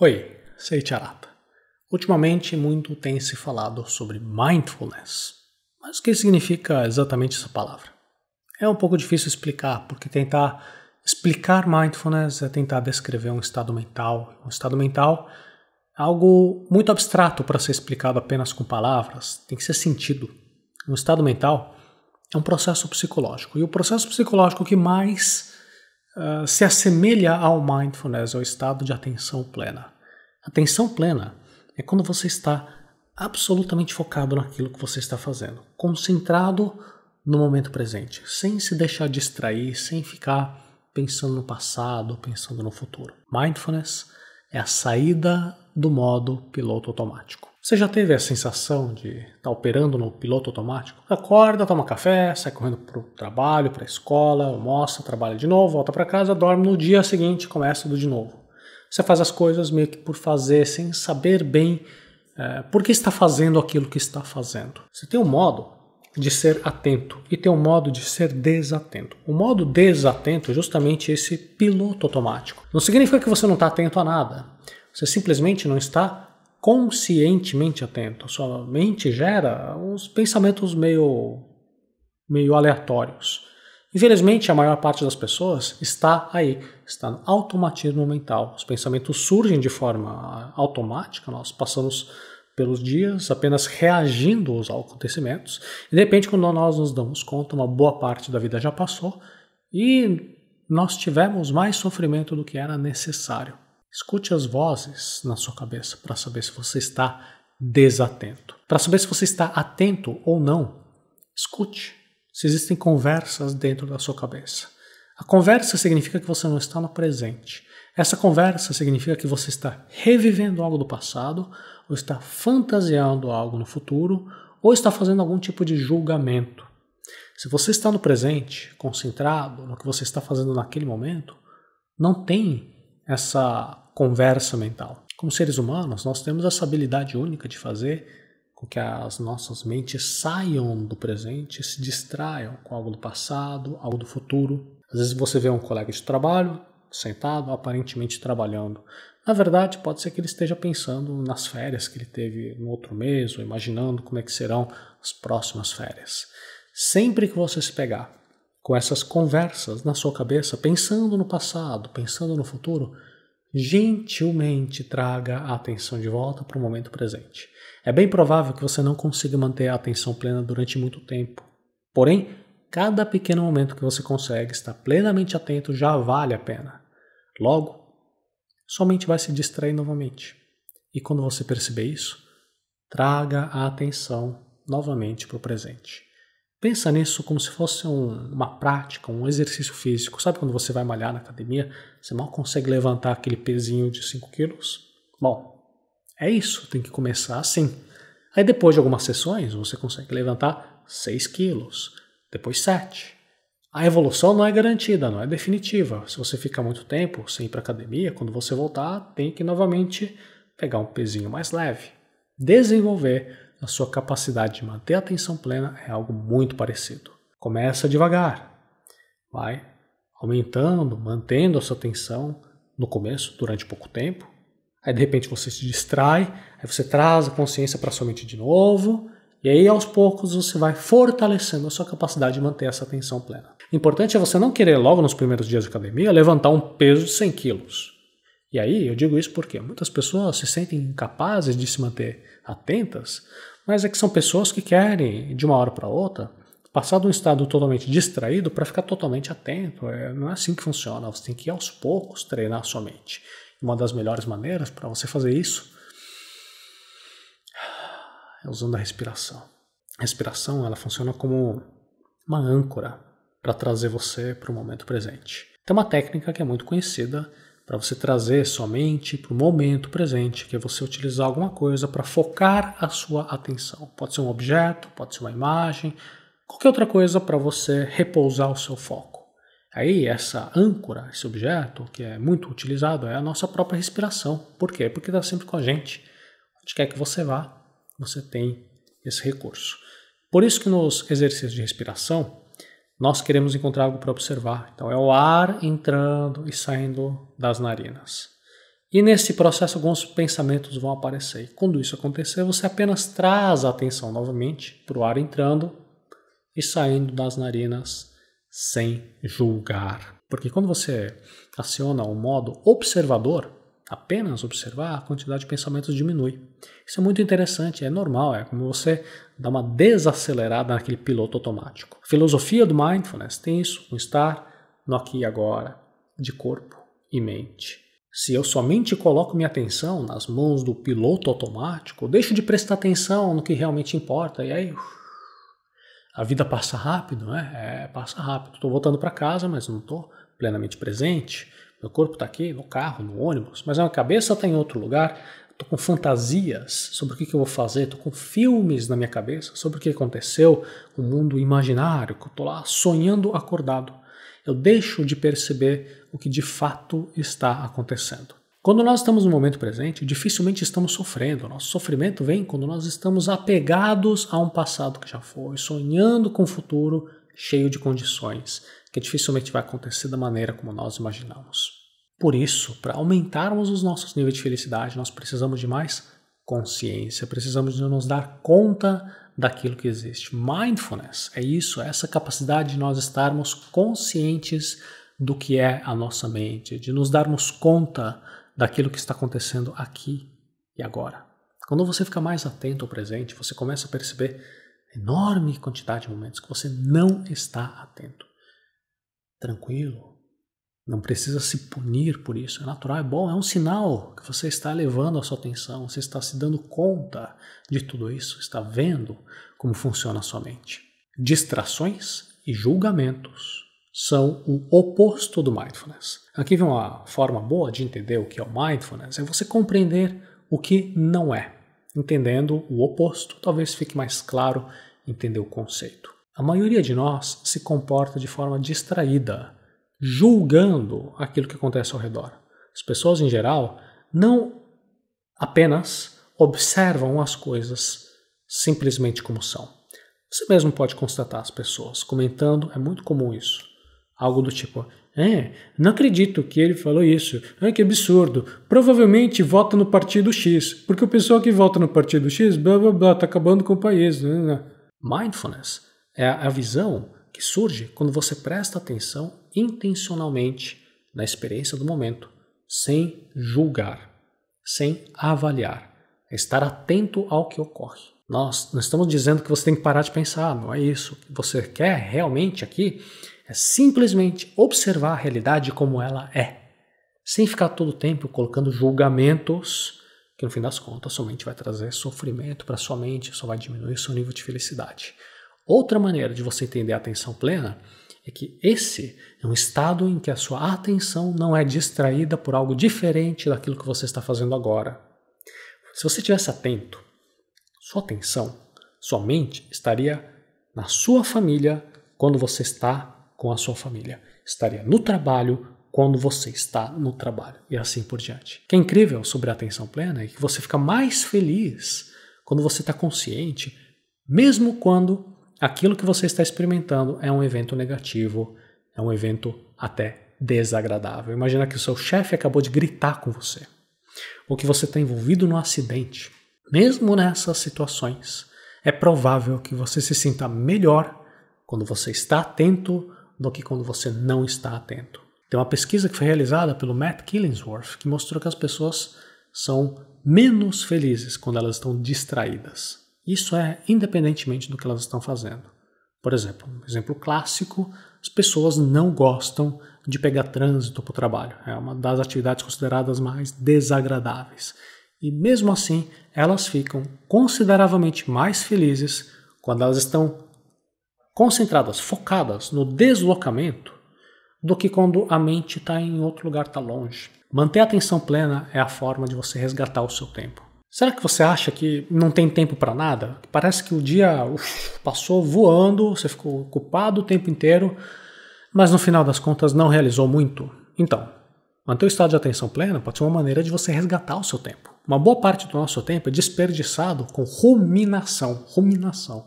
Oi, sei Charapa. Ultimamente muito tem se falado sobre mindfulness. Mas o que significa exatamente essa palavra? É um pouco difícil explicar, porque tentar explicar mindfulness é tentar descrever um estado mental. Um estado mental é algo muito abstrato para ser explicado apenas com palavras, tem que ser sentido. Um estado mental é um processo psicológico, e o processo psicológico que mais ah, se assemelha ao mindfulness, ao estado de atenção plena. Atenção plena é quando você está absolutamente focado naquilo que você está fazendo, concentrado no momento presente, sem se deixar distrair, sem ficar pensando no passado, pensando no futuro. Mindfulness é a saída do modo piloto automático. Você já teve a sensação de estar tá operando no piloto automático? Acorda, toma café, sai correndo para o trabalho, para a escola, almoça, trabalha de novo, volta para casa, dorme no dia seguinte, começa tudo de novo. Você faz as coisas meio que por fazer, sem saber bem é, por que está fazendo aquilo que está fazendo. Você tem um modo de ser atento e tem um modo de ser desatento. O modo desatento é justamente esse piloto automático. Não significa que você não está atento a nada. Você simplesmente não está conscientemente atento. A sua mente gera uns pensamentos meio, meio aleatórios. Infelizmente, a maior parte das pessoas está aí, está no automatismo mental. Os pensamentos surgem de forma automática, nós passamos pelos dias apenas reagindo aos acontecimentos, e de repente, quando nós nos damos conta, uma boa parte da vida já passou e nós tivemos mais sofrimento do que era necessário. Escute as vozes na sua cabeça para saber se você está desatento. Para saber se você está atento ou não, escute se existem conversas dentro da sua cabeça. A conversa significa que você não está no presente. Essa conversa significa que você está revivendo algo do passado, ou está fantasiando algo no futuro, ou está fazendo algum tipo de julgamento. Se você está no presente, concentrado no que você está fazendo naquele momento, não tem essa conversa mental. Como seres humanos, nós temos essa habilidade única de fazer com que as nossas mentes saiam do presente, se distraiam com algo do passado, algo do futuro. Às vezes você vê um colega de trabalho sentado, aparentemente trabalhando. Na verdade, pode ser que ele esteja pensando nas férias que ele teve no outro mês, ou imaginando como é que serão as próximas férias. Sempre que você se pegar com essas conversas na sua cabeça, pensando no passado, pensando no futuro, gentilmente traga a atenção de volta para o momento presente. É bem provável que você não consiga manter a atenção plena durante muito tempo. Porém, cada pequeno momento que você consegue estar plenamente atento já vale a pena. Logo, sua mente vai se distrair novamente. E quando você perceber isso, traga a atenção novamente para o presente. Pensa nisso como se fosse um, uma prática, um exercício físico. Sabe quando você vai malhar na academia, você mal consegue levantar aquele pezinho de 5 quilos? Bom, é isso, tem que começar assim. Aí depois de algumas sessões, você consegue levantar 6 quilos, depois 7. A evolução não é garantida, não é definitiva. Se você fica muito tempo sem ir para academia, quando você voltar, tem que novamente pegar um pezinho mais leve. Desenvolver a sua capacidade de manter a atenção plena é algo muito parecido. Começa devagar, vai aumentando, mantendo a sua atenção no começo, durante pouco tempo. Aí de repente você se distrai, aí você traz a consciência para sua mente de novo, e aí aos poucos você vai fortalecendo a sua capacidade de manter essa atenção plena. O importante é você não querer logo nos primeiros dias de academia levantar um peso de 100 quilos. E aí eu digo isso porque muitas pessoas se sentem incapazes de se manter atentas, mas é que são pessoas que querem, de uma hora para outra, passar de um estado totalmente distraído para ficar totalmente atento. É, não é assim que funciona. Você tem que ir aos poucos treinar a sua mente. Uma das melhores maneiras para você fazer isso é usando a respiração. A respiração ela funciona como uma âncora para trazer você para o momento presente. Tem uma técnica que é muito conhecida para você trazer somente para o momento presente, que é você utilizar alguma coisa para focar a sua atenção. Pode ser um objeto, pode ser uma imagem, qualquer outra coisa para você repousar o seu foco. Aí essa âncora, esse objeto que é muito utilizado é a nossa própria respiração. Por quê? Porque está sempre com a gente. Onde quer que você vá, você tem esse recurso. Por isso que nos exercícios de respiração nós queremos encontrar algo para observar. Então, é o ar entrando e saindo das narinas. E nesse processo, alguns pensamentos vão aparecer. E quando isso acontecer, você apenas traz a atenção novamente para o ar entrando e saindo das narinas sem julgar. Porque quando você aciona o modo observador, apenas observar, a quantidade de pensamentos diminui. Isso é muito interessante, é normal, é como você dá uma desacelerada naquele piloto automático. A filosofia do mindfulness tem isso, um estar no aqui e agora, de corpo e mente. Se eu somente coloco minha atenção nas mãos do piloto automático, eu deixo de prestar atenção no que realmente importa e aí uf, a vida passa rápido, né? É, passa rápido. Estou voltando para casa, mas não estou plenamente presente meu corpo está aqui no carro, no ônibus, mas a minha cabeça está em outro lugar. Estou com fantasias sobre o que, que eu vou fazer, estou com filmes na minha cabeça sobre o que aconteceu, o um mundo imaginário, que eu estou lá sonhando acordado. Eu deixo de perceber o que de fato está acontecendo. Quando nós estamos no momento presente, dificilmente estamos sofrendo. Nosso sofrimento vem quando nós estamos apegados a um passado que já foi, sonhando com um futuro cheio de condições que dificilmente vai acontecer da maneira como nós imaginamos. Por isso, para aumentarmos os nossos níveis de felicidade, nós precisamos de mais consciência, precisamos de nos dar conta daquilo que existe. Mindfulness é isso, é essa capacidade de nós estarmos conscientes do que é a nossa mente, de nos darmos conta daquilo que está acontecendo aqui e agora. Quando você fica mais atento ao presente, você começa a perceber enorme quantidade de momentos que você não está atento tranquilo. Não precisa se punir por isso. É natural, é bom, é um sinal que você está levando a sua atenção, você está se dando conta de tudo isso, está vendo como funciona a sua mente. Distrações e julgamentos são o oposto do mindfulness. Aqui vem uma forma boa de entender o que é o mindfulness: é você compreender o que não é. Entendendo o oposto, talvez fique mais claro entender o conceito. A maioria de nós se comporta de forma distraída, julgando aquilo que acontece ao redor. As pessoas, em geral, não apenas observam as coisas simplesmente como são. Você mesmo pode constatar as pessoas comentando, é muito comum isso. Algo do tipo: é, não acredito que ele falou isso. É que absurdo. Provavelmente vota no partido X, porque o pessoal que vota no partido X, blá blá blá, tá acabando com o país. Né, né, né. Mindfulness é a visão que surge quando você presta atenção intencionalmente na experiência do momento, sem julgar, sem avaliar, é estar atento ao que ocorre. Nós não estamos dizendo que você tem que parar de pensar, ah, não é isso. O que você quer realmente aqui é simplesmente observar a realidade como ela é, sem ficar todo o tempo colocando julgamentos que no fim das contas somente vai trazer sofrimento para sua mente, só vai diminuir seu nível de felicidade. Outra maneira de você entender a atenção plena é que esse é um estado em que a sua atenção não é distraída por algo diferente daquilo que você está fazendo agora. Se você estivesse atento, sua atenção, sua mente estaria na sua família quando você está com a sua família, estaria no trabalho quando você está no trabalho e assim por diante. O que é incrível sobre a atenção plena é que você fica mais feliz quando você está consciente, mesmo quando aquilo que você está experimentando é um evento negativo, é um evento até desagradável. Imagina que o seu chefe acabou de gritar com você, ou que você está envolvido num acidente. Mesmo nessas situações, é provável que você se sinta melhor quando você está atento do que quando você não está atento. Tem uma pesquisa que foi realizada pelo Matt Killingsworth que mostrou que as pessoas são menos felizes quando elas estão distraídas. Isso é independentemente do que elas estão fazendo. Por exemplo, um exemplo clássico, as pessoas não gostam de pegar trânsito para o trabalho. É uma das atividades consideradas mais desagradáveis. E mesmo assim, elas ficam consideravelmente mais felizes quando elas estão concentradas, focadas no deslocamento, do que quando a mente está em outro lugar, está longe. Manter a atenção plena é a forma de você resgatar o seu tempo. Será que você acha que não tem tempo para nada? Parece que o dia uf, passou voando, você ficou ocupado o tempo inteiro, mas no final das contas não realizou muito. Então, manter o estado de atenção plena pode ser uma maneira de você resgatar o seu tempo. Uma boa parte do nosso tempo é desperdiçado com ruminação, ruminação.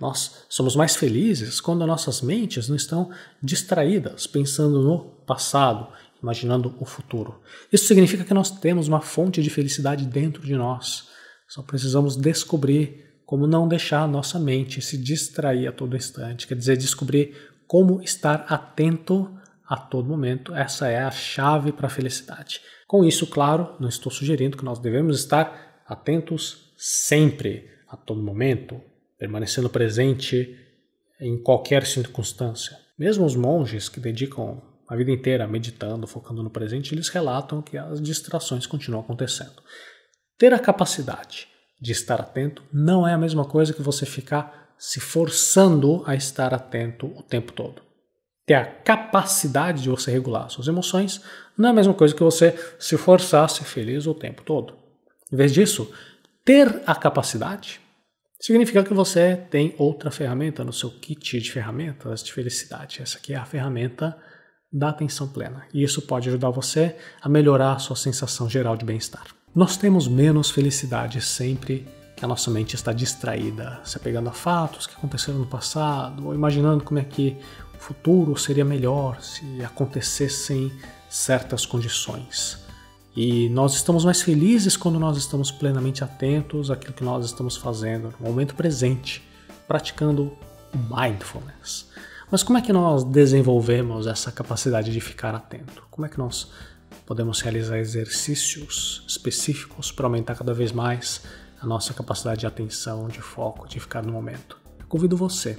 Nós somos mais felizes quando nossas mentes não estão distraídas pensando no passado imaginando o futuro. Isso significa que nós temos uma fonte de felicidade dentro de nós. Só precisamos descobrir como não deixar a nossa mente se distrair a todo instante. Quer dizer, descobrir como estar atento a todo momento. Essa é a chave para a felicidade. Com isso, claro, não estou sugerindo que nós devemos estar atentos sempre, a todo momento, permanecendo presente em qualquer circunstância. Mesmo os monges que dedicam a vida inteira meditando, focando no presente, eles relatam que as distrações continuam acontecendo. Ter a capacidade de estar atento não é a mesma coisa que você ficar se forçando a estar atento o tempo todo. Ter a capacidade de você regular suas emoções não é a mesma coisa que você se forçar a ser feliz o tempo todo. Em vez disso, ter a capacidade significa que você tem outra ferramenta no seu kit de ferramentas de felicidade. Essa aqui é a ferramenta da atenção plena, e isso pode ajudar você a melhorar a sua sensação geral de bem-estar. Nós temos menos felicidade sempre que a nossa mente está distraída, se apegando a fatos que aconteceram no passado, ou imaginando como é que o futuro seria melhor se acontecessem certas condições. E nós estamos mais felizes quando nós estamos plenamente atentos àquilo que nós estamos fazendo no momento presente, praticando mindfulness. Mas como é que nós desenvolvemos essa capacidade de ficar atento? Como é que nós podemos realizar exercícios específicos para aumentar cada vez mais a nossa capacidade de atenção, de foco, de ficar no momento? Eu convido você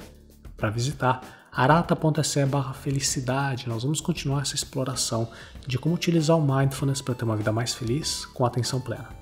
para visitar arata.se barra felicidade. Nós vamos continuar essa exploração de como utilizar o mindfulness para ter uma vida mais feliz com atenção plena.